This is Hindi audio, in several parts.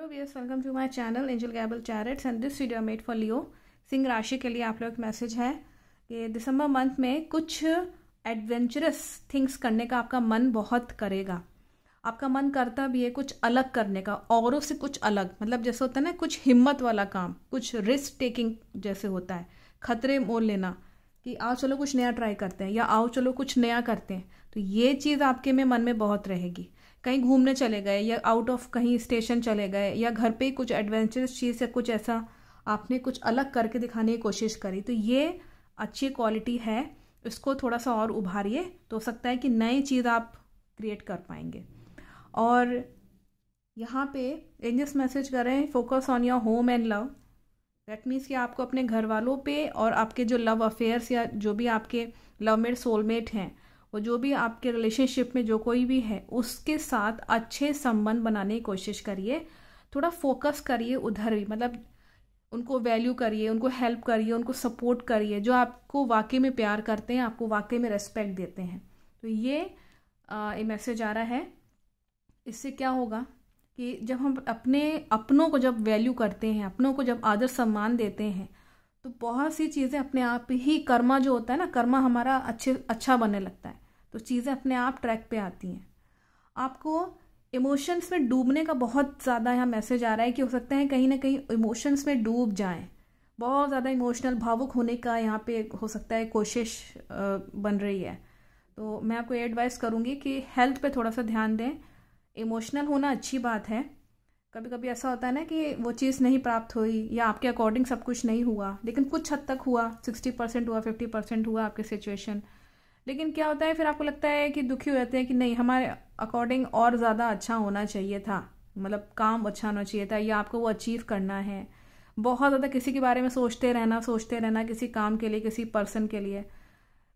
Hello viewers welcome to my channel angel गैबल चैरिट्स and this video made for Leo सिंह राशि के लिए आप लोग एक मैसेज है कि दिसंबर मंथ में कुछ एडवेंचरस थिंग्स करने का आपका मन बहुत करेगा आपका मन करता भी है कुछ अलग करने का औरों से कुछ अलग मतलब जैसे होता है ना कुछ हिम्मत वाला काम कुछ रिस्क टेकिंग जैसे होता है खतरे मोल लेना कि आओ चलो कुछ नया ट्राई करते हैं या आओ चलो कुछ नया करते हैं तो ये चीज़ आपके में मन में बहुत रहेगी कहीं घूमने चले गए या आउट ऑफ कहीं स्टेशन चले गए या घर पे कुछ एडवेंचरस चीज़ या कुछ ऐसा आपने कुछ अलग करके दिखाने की कोशिश करी तो ये अच्छी क्वालिटी है इसको थोड़ा सा और उभारिए तो हो सकता है कि नई चीज़ आप क्रिएट कर पाएंगे और यहाँ पे एंजस मैसेज कर रहे हैं focus on your home and love that means कि आपको अपने घर वालों पे और आपके जो लव अफेयर्स या जो भी आपके लव मेड सोलमेट हैं वो जो भी आपके रिलेशनशिप में जो कोई भी है उसके साथ अच्छे संबंध बनाने की कोशिश करिए थोड़ा फोकस करिए उधर भी मतलब उनको वैल्यू करिए उनको हेल्प करिए उनको सपोर्ट करिए जो आपको वाकई में प्यार करते हैं आपको वाकई में रेस्पेक्ट देते हैं तो ये ये मैसेज आ रहा है इससे क्या होगा कि जब हम अपने अपनों को जब वैल्यू करते हैं अपनों को जब आदर सम्मान देते हैं तो बहुत सी चीज़ें अपने आप ही कर्मा जो होता है ना कर्मा हमारा अच्छे अच्छा बनने लगता है तो चीज़ें अपने आप ट्रैक पे आती हैं आपको इमोशंस में डूबने का बहुत ज़्यादा यहाँ मैसेज आ रहा है कि हो सकता है कहीं ना कहीं इमोशंस में डूब जाएं बहुत ज़्यादा इमोशनल भावुक होने का यहाँ पे हो सकता है कोशिश बन रही है तो मैं आपको एडवाइस करूँगी कि हेल्थ पे थोड़ा सा ध्यान दें इमोशनल होना अच्छी बात है कभी कभी ऐसा होता है ना कि वो चीज़ नहीं प्राप्त हुई या आपके अकॉर्डिंग सब कुछ नहीं हुआ लेकिन कुछ हद तक हुआ सिक्सटी परसेंट हुआ फिफ्टी परसेंट हुआ आपकी सिचुएशन लेकिन क्या होता है फिर आपको लगता है कि दुखी हो जाते हैं कि नहीं हमारे अकॉर्डिंग और ज़्यादा अच्छा होना चाहिए था मतलब काम अच्छा होना चाहिए था या आपको वो अचीव करना है बहुत ज़्यादा किसी के बारे में सोचते रहना सोचते रहना किसी काम के लिए किसी पर्सन के लिए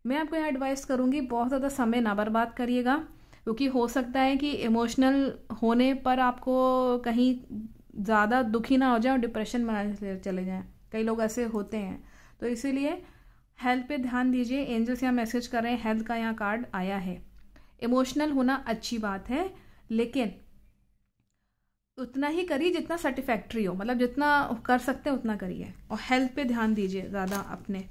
मैं आपको यहाँ एडवाइस करूँगी बहुत ज़्यादा समय ना बर्बाद करिएगा क्योंकि हो सकता है कि इमोशनल होने पर आपको कहीं ज़्यादा दुखी ना हो जाए और डिप्रेशन में चले जाएं कई लोग ऐसे होते हैं तो इसीलिए हेल्थ पे ध्यान दीजिए एंजल्स यहाँ मैसेज कर रहे हैं हेल्थ का यहाँ कार्ड आया है इमोशनल होना अच्छी बात है लेकिन उतना ही करिए जितना सेटिस्फैक्ट्री हो मतलब जितना कर सकते हैं उतना करिए और हेल्थ पे ध्यान दीजिए ज़्यादा अपने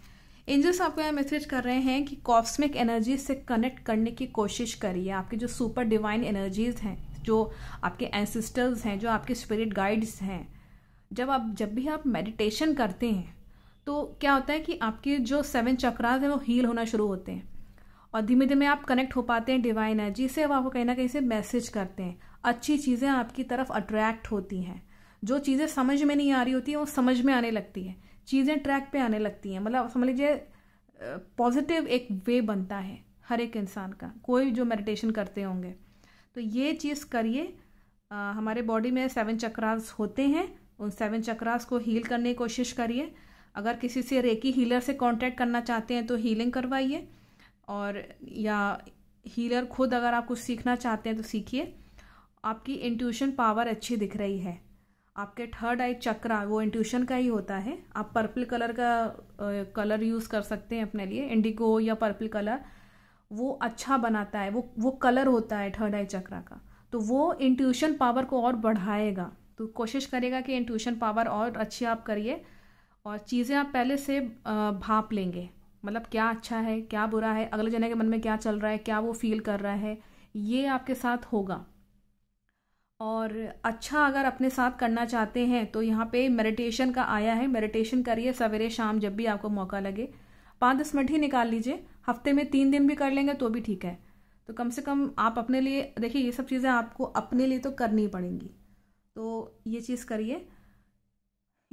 एंजल्स आपको यहाँ मैसेज कर रहे हैं कि कॉस्मिक एनर्जी से कनेक्ट करने की कोशिश करिए आपकी जो सुपर डिवाइन एनर्जीज हैं जो आपके एंसिस्टर्स हैं जो आपके स्पिरिट गाइड्स हैं जब आप जब भी आप मेडिटेशन करते हैं तो क्या होता है कि आपके जो सेवन चक्रास हैं वो हील होना शुरू होते हैं और धीमे धीमे आप कनेक्ट हो पाते हैं डिवाइन एनर्जी से अब आपको कहीं ना कहीं से मैसेज करते हैं अच्छी चीज़ें आपकी तरफ अट्रैक्ट होती हैं जो चीज़ें समझ में नहीं आ रही होती हैं वो समझ में आने लगती है चीज़ें ट्रैक पे आने लगती हैं मतलब समझ लीजिए पॉजिटिव एक वे बनता है हर एक इंसान का कोई जो मेडिटेशन करते होंगे तो ये चीज़ करिए हमारे बॉडी में सेवन चक्रास होते हैं उन सेवन चक्रास को हील करने की कोशिश करिए अगर किसी से रेकी हीलर से कांटेक्ट करना चाहते हैं तो हीलिंग करवाइए और या हीलर खुद अगर आप कुछ सीखना चाहते हैं तो सीखिए आपकी इंट्यूशन पावर अच्छी दिख रही है आपके थर्ड आई चक्रा वो इंट्यूशन का ही होता है आप पर्पल कलर का कलर यूज़ कर सकते हैं अपने लिए इंडिगो या पर्पल कलर वो अच्छा बनाता है वो वो कलर होता है थर्ड आई चक्रा का तो वो इंट्यूशन पावर को और बढ़ाएगा तो कोशिश करेगा कि इंट्यूशन पावर और अच्छी आप करिए और चीज़ें आप पहले से भाप लेंगे मतलब क्या अच्छा है क्या बुरा है अगले जने के मन में क्या चल रहा है क्या वो फील कर रहा है ये आपके साथ होगा और अच्छा अगर अपने साथ करना चाहते हैं तो यहाँ पे मेडिटेशन का आया है मेडिटेशन करिए सवेरे शाम जब भी आपको मौका लगे पाँच दस मिनट ही निकाल लीजिए हफ्ते में तीन दिन भी कर लेंगे तो भी ठीक है तो कम से कम आप अपने लिए देखिए ये सब चीज़ें आपको अपने लिए तो करनी पड़ेंगी तो ये चीज़ करिए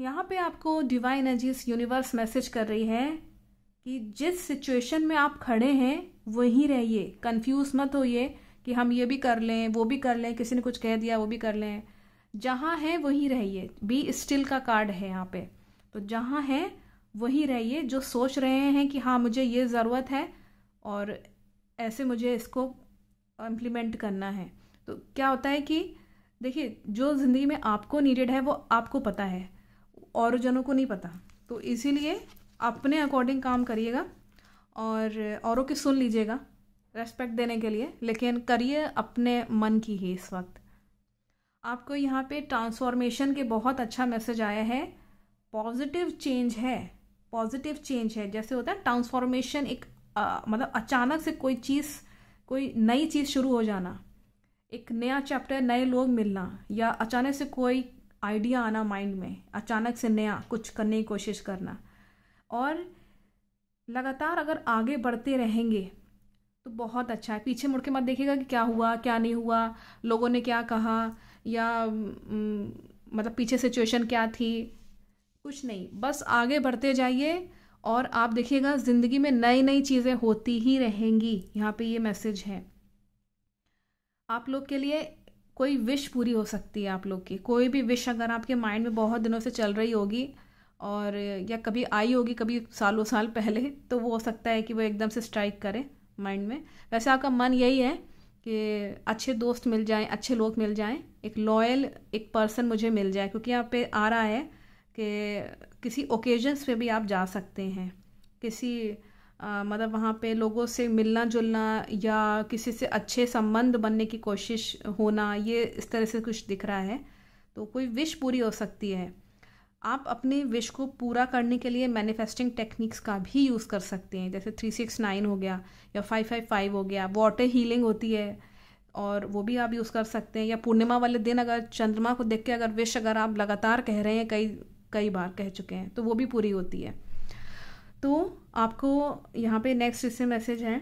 यहाँ पे आपको डिवाइन एनर्जीज यूनिवर्स मैसेज कर रही है कि जिस सिचुएशन में आप खड़े हैं वहीं रहिए कंफ्यूज मत होइए कि हम ये भी कर लें वो भी कर लें किसी ने कुछ कह दिया वो भी कर लें जहाँ है वहीं रहिए बी स्टिल का कार्ड है यहाँ पे तो जहाँ है वहीं रहिए जो सोच रहे हैं कि हाँ मुझे ये ज़रूरत है और ऐसे मुझे इसको इम्प्लीमेंट करना है तो क्या होता है कि देखिए जो ज़िंदगी में आपको नीडेड है वो आपको पता है और जनों को नहीं पता तो इसीलिए अपने अकॉर्डिंग काम करिएगा और औरों की सुन लीजिएगा रेस्पेक्ट देने के लिए लेकिन करिए अपने मन की ही इस वक्त आपको यहाँ पे ट्रांसफॉर्मेशन के बहुत अच्छा मैसेज आया है पॉजिटिव चेंज है पॉजिटिव चेंज है जैसे होता है ट्रांसफॉर्मेशन एक आ, मतलब अचानक से कोई चीज़ कोई नई चीज़ शुरू हो जाना एक नया चैप्टर नए लोग मिलना या अचानक से कोई आइडिया आना माइंड में अचानक से नया कुछ करने की कोशिश करना और लगातार अगर आगे बढ़ते रहेंगे तो बहुत अच्छा है पीछे मुड़ के मत देखिएगा कि क्या हुआ क्या नहीं हुआ लोगों ने क्या कहा या मतलब पीछे सिचुएशन क्या थी कुछ नहीं बस आगे बढ़ते जाइए और आप देखिएगा ज़िंदगी में नई नई चीज़ें होती ही रहेंगी यहाँ पे ये मैसेज है आप लोग के लिए कोई विश पूरी हो सकती है आप लोग की कोई भी विश अगर आपके माइंड में बहुत दिनों से चल रही होगी और या कभी आई होगी कभी सालों साल पहले तो वो हो सकता है कि वो एकदम से स्ट्राइक करें माइंड में वैसे आपका मन यही है कि अच्छे दोस्त मिल जाए अच्छे लोग मिल जाए एक लॉयल एक पर्सन मुझे मिल जाए क्योंकि यहाँ पे आ रहा है कि किसी ओकेजन्स पे भी आप जा सकते हैं किसी आ, मतलब वहाँ पे लोगों से मिलना जुलना या किसी से अच्छे संबंध बनने की कोशिश होना ये इस तरह से कुछ दिख रहा है तो कोई विश पूरी हो सकती है आप अपने विश को पूरा करने के लिए मैनिफेस्टिंग टेक्निक्स का भी यूज़ कर सकते हैं जैसे थ्री सिक्स नाइन हो गया या फाइव फाइव फाइव हो गया वाटर हीलिंग होती है और वो भी आप यूज़ कर सकते हैं या पूर्णिमा वाले दिन अगर चंद्रमा को देख के अगर विश अगर आप लगातार कह रहे हैं कई कई बार कह चुके हैं तो वो भी पूरी होती है तो आपको यहाँ पे नेक्स्ट इससे मैसेज है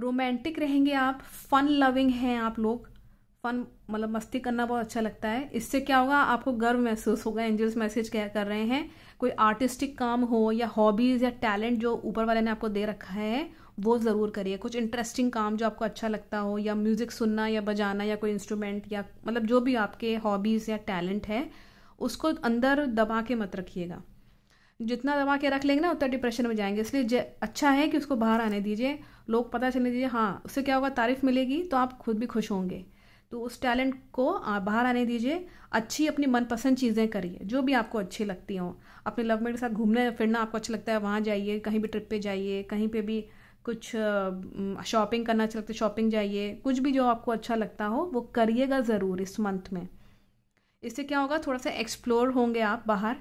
रोमांटिक रहेंगे आप फन लविंग हैं आप लोग फन मतलब मस्ती करना बहुत अच्छा लगता है इससे क्या होगा आपको गर्व महसूस होगा एंजल्स मैसेज क्या कर रहे हैं कोई आर्टिस्टिक काम हो या हॉबीज़ या टैलेंट जो ऊपर वाले ने आपको दे रखा है वो ज़रूर करिए कुछ इंटरेस्टिंग काम जो आपको अच्छा लगता हो या म्यूज़िक सुनना या बजाना या कोई इंस्ट्रूमेंट या मतलब जो भी आपके हॉबीज़ या टैलेंट है उसको अंदर दबा के मत रखिएगा जितना दबा के रख लेंगे ना उतना डिप्रेशन में जाएंगे इसलिए अच्छा है कि उसको बाहर आने दीजिए लोग पता चलने दीजिए हाँ उससे क्या होगा तारीफ़ मिलेगी तो आप खुद भी खुश होंगे तो उस टैलेंट को बाहर आने दीजिए अच्छी अपनी मनपसंद चीज़ें करिए जो भी आपको अच्छी लगती हों अपने लव मेट के साथ घूमने फिरना आपको अच्छा लगता है वहाँ जाइए कहीं भी ट्रिप पे जाइए कहीं पे भी कुछ शॉपिंग करना अच्छा लगता है शॉपिंग जाइए कुछ भी जो आपको अच्छा लगता हो वो करिएगा ज़रूर इस मंथ में इससे क्या होगा थोड़ा सा एक्सप्लोर होंगे आप बाहर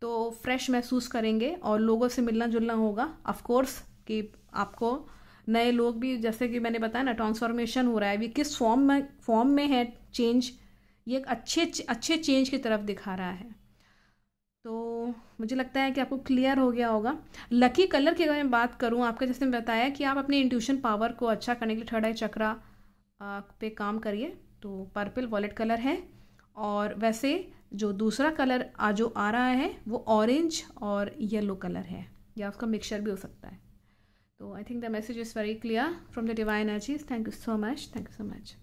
तो फ्रेश महसूस करेंगे और लोगों से मिलना जुलना होगा ऑफकोर्स कि आपको नए लोग भी जैसे कि मैंने बताया ना ट्रांसफॉर्मेशन हो रहा है अभी किस फॉर्म में फॉर्म में है चेंज ये एक अच्छे अच्छे चेंज की तरफ दिखा रहा है तो मुझे लगता है कि आपको क्लियर हो गया होगा लकी कलर की अगर मैं बात करूँ आपके जैसे मैं बताया कि आप अपने इंट्यूशन पावर को अच्छा करने के लिए थर्ड आई चक्रा पे काम करिए तो पर्पल वॉलेट कलर है और वैसे जो दूसरा कलर जो आ रहा है वो ऑरेंज और येलो कलर है या उसका मिक्सचर भी हो सकता है So I think the message is very clear from the divine energies. Thank you so much. Thank you so much.